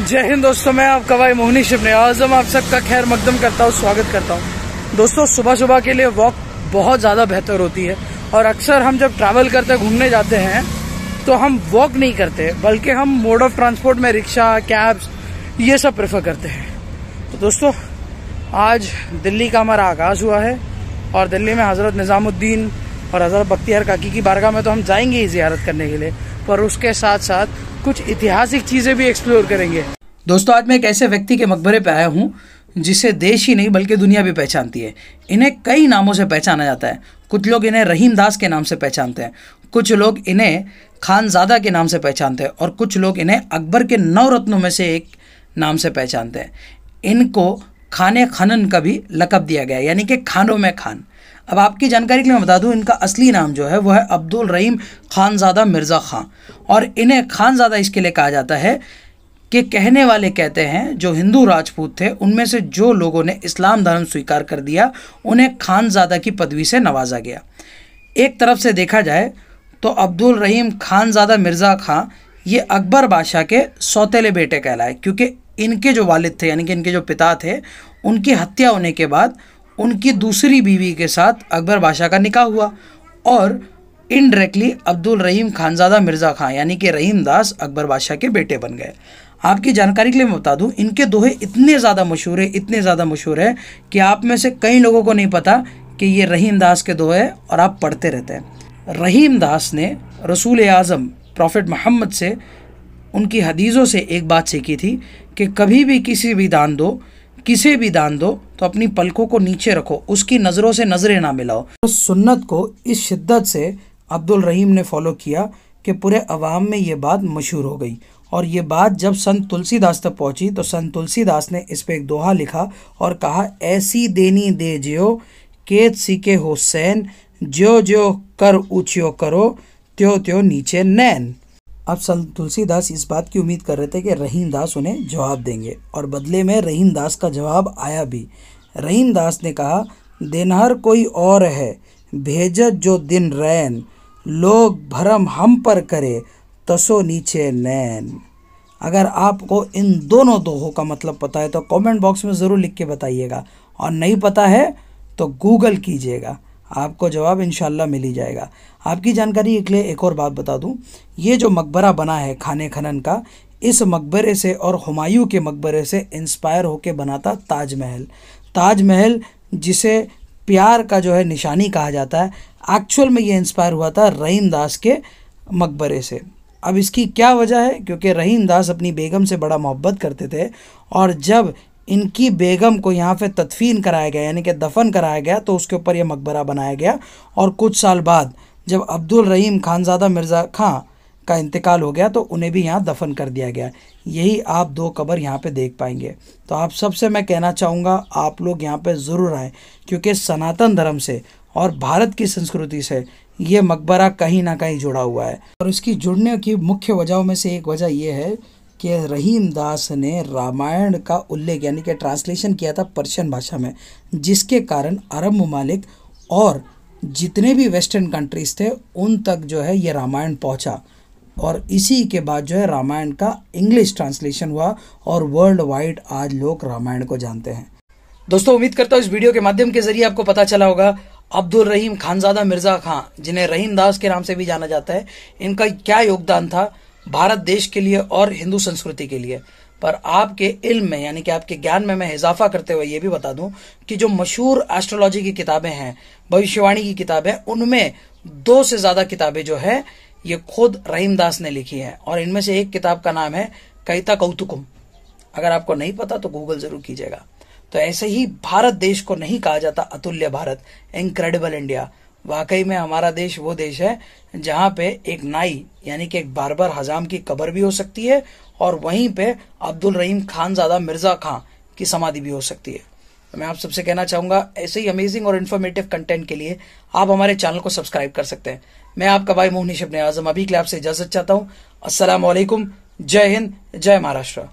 जय हिंद दोस्तों मैं आपका भाई मोहनी शिवने आजम आप सबका खैर मकदम करता हूँ स्वागत करता हूँ दोस्तों सुबह सुबह के लिए वॉक बहुत ज़्यादा बेहतर होती है और अक्सर हम जब ट्रैवल करते घूमने जाते हैं तो हम वॉक नहीं करते बल्कि हम मोड ऑफ ट्रांसपोर्ट में रिक्शा कैब्स ये सब प्रेफर करते हैं तो दोस्तों आज दिल्ली का हमारा आगाज़ हुआ है और दिल्ली में हज़रत निज़ामुद्दीन और हज़रत बख्तियार काकी की बारगाह में तो हम जाएंगे ही जियारत करने के लिए पर उसके साथ साथ कुछ ऐतिहासिक चीज़ें भी एक्सप्लोर करेंगे दोस्तों आज मैं एक ऐसे व्यक्ति के मकबरे पर आया हूँ जिसे देश ही नहीं बल्कि दुनिया भी पहचानती है इन्हें कई नामों से पहचाना जाता है कुछ लोग इन्हें रहीम दास के नाम से पहचानते हैं कुछ लोग इन्हें खानजादा के नाम से पहचानते हैं और कुछ लोग इन्हें अकबर के नौ रत्नों में से एक नाम से पहचानते हैं इनको खाने खनन का भी लकब दिया गया यानी कि खानों में खान अब आपकी जानकारी के लिए मैं बता दूं इनका असली नाम जो है वो है अब्दुल रहीम खानजादा मिर्ज़ा खां और इन्हें खानजादा इसके लिए कहा जाता है कि कहने वाले कहते हैं जो हिंदू राजपूत थे उनमें से जो लोगों ने इस्लाम धर्म स्वीकार कर दिया उन्हें खानजादा की पदवी से नवाजा गया एक तरफ से देखा जाए तो अब्दुल रहीम खानजादा मिर्ज़ा खां ये अकबर बादशाह के सौतेले बेटे कहलाए क्योंकि इनके जो वालिद थे यानी कि इनके जो पिता थे उनकी हत्या होने के बाद उनकी दूसरी बीवी के साथ अकबर बादशाह का निकाह हुआ और इनडायरेक्टली अब्दुल रहीम खानजादा मिर्ज़ा खां यानी कि रहीम दास अकबर बादशाह के बेटे बन गए आपकी जानकारी के लिए मैं बता दूं इनके दोहे इतने ज़्यादा मशहूर है इतने ज़्यादा मशहूर है कि आप में से कई लोगों को नहीं पता कि ये रहीम दास के दोहे हैं और आप पढ़ते रहते हैं रहीम दास ने रसूल आज़म प्रॉफिट महम्मद से उनकी हदीज़ों से एक बात सीखी थी कि कभी भी किसी भी दान दो किसे भी दान दो तो अपनी पलकों को नीचे रखो उसकी नज़रों से नज़रें ना मिलाओ तो सुन्नत को इस शिद्दत से अब्दुल रहीम ने फॉलो किया कि पूरे अवाम में ये बात मशहूर हो गई और ये बात जब संत तुलसीदास तक पहुंची तो संत तुलसीदास ने इस पर एक दोहा लिखा और कहा ऐसी देनी दे के केत सीके हुसैन ज्यो ज्यो कर ऊँचियो करो त्यो त्यो नीचे नैन अब सल तुलसीदास इस बात की उम्मीद कर रहे थे कि रहीम दास उन्हें जवाब देंगे और बदले में रहीम दास का जवाब आया भी रहीम दास ने कहा देनहर कोई और है भेजत जो दिन रैन लोग भरम हम पर करे तसो नीचे नैन अगर आपको इन दोनों दोहों का मतलब पता है तो कमेंट बॉक्स में ज़रूर लिख के बताइएगा और नहीं पता है तो गूगल कीजिएगा आपको जवाब इन मिल ही जाएगा आपकी जानकारी के लिए एक और बात बता दूं ये जो मकबरा बना है खाने खनन का इस मकबरे से और हुमायूं के मकबरे से इंस्पायर होकर बना था ताजमहल ताजमहल जिसे प्यार का जो है निशानी कहा जाता है एक्चुअल में ये इंस्पायर हुआ था रहीम दास के मकबरे से अब इसकी क्या वजह है क्योंकि रहीम दास अपनी बेगम से बड़ा मोहब्बत करते थे और जब इनकी बेगम को यहाँ पे तदफीन कराया गया यानी कि दफन कराया गया तो उसके ऊपर यह मकबरा बनाया गया और कुछ साल बाद जब अब्दुल रहीम खानजादा मिर्ज़ा खां का इंतकाल हो गया तो उन्हें भी यहाँ दफन कर दिया गया यही आप दो कबर यहाँ पे देख पाएंगे तो आप सबसे मैं कहना चाहूँगा आप लोग यहाँ पे ज़रूर आएँ क्योंकि सनातन धर्म से और भारत की संस्कृति से ये मकबरा कहीं ना कहीं जुड़ा हुआ है और इसकी जुड़ने की मुख्य वजहों में से एक वजह यह है कि रहीम दास ने रामायण का उल्लेख यानी कि ट्रांसलेशन किया था पर्शियन भाषा में जिसके कारण अरब ममालिक और जितने भी वेस्टर्न कंट्रीज़ थे उन तक जो है ये रामायण पहुंचा और इसी के बाद जो है रामायण का इंग्लिश ट्रांसलेशन हुआ और वर्ल्ड वाइड आज लोग रामायण को जानते हैं दोस्तों उम्मीद करता हूँ इस वीडियो के माध्यम के जरिए आपको पता चला होगा अब्दुल रहीम खानजादा मिर्जा खां जिन्हें रहीम दास के नाम से भी जाना जाता है इनका क्या योगदान था भारत देश के लिए और हिंदू संस्कृति के लिए पर आपके इल्म में यानी कि आपके ज्ञान में मैं इजाफा करते हुए ये भी बता दूं कि जो मशहूर एस्ट्रोलॉजी की किताबें हैं भविष्यवाणी की किताबें उनमें दो से ज्यादा किताबें जो है ये खुद रहीम दास ने लिखी है और इनमें से एक किताब का नाम है कविता कौतुकुम अगर आपको नहीं पता तो गूगल जरूर कीजिएगा तो ऐसे ही भारत देश को नहीं कहा जाता अतुल्य भारत इनक्रेडिबल इंडिया वाकई में हमारा देश वो देश है जहाँ पे एक नाई यानी कि एक बारबर हजाम की कबर भी हो सकती है और वहीं पे अब्दुल रहीम खान ज़्यादा मिर्ज़ा खां की समाधि भी हो सकती है तो मैं आप सबसे कहना चाहूंगा ऐसे ही अमेजिंग और इन्फॉर्मेटिव कंटेंट के लिए आप हमारे चैनल को सब्सक्राइब कर सकते हैं मैं आपका भाई मोहनिश अपने आजम अभी के लिए आपसे इजाज़त चाहता हूँ असलम जय हिंद जय महाराष्ट्र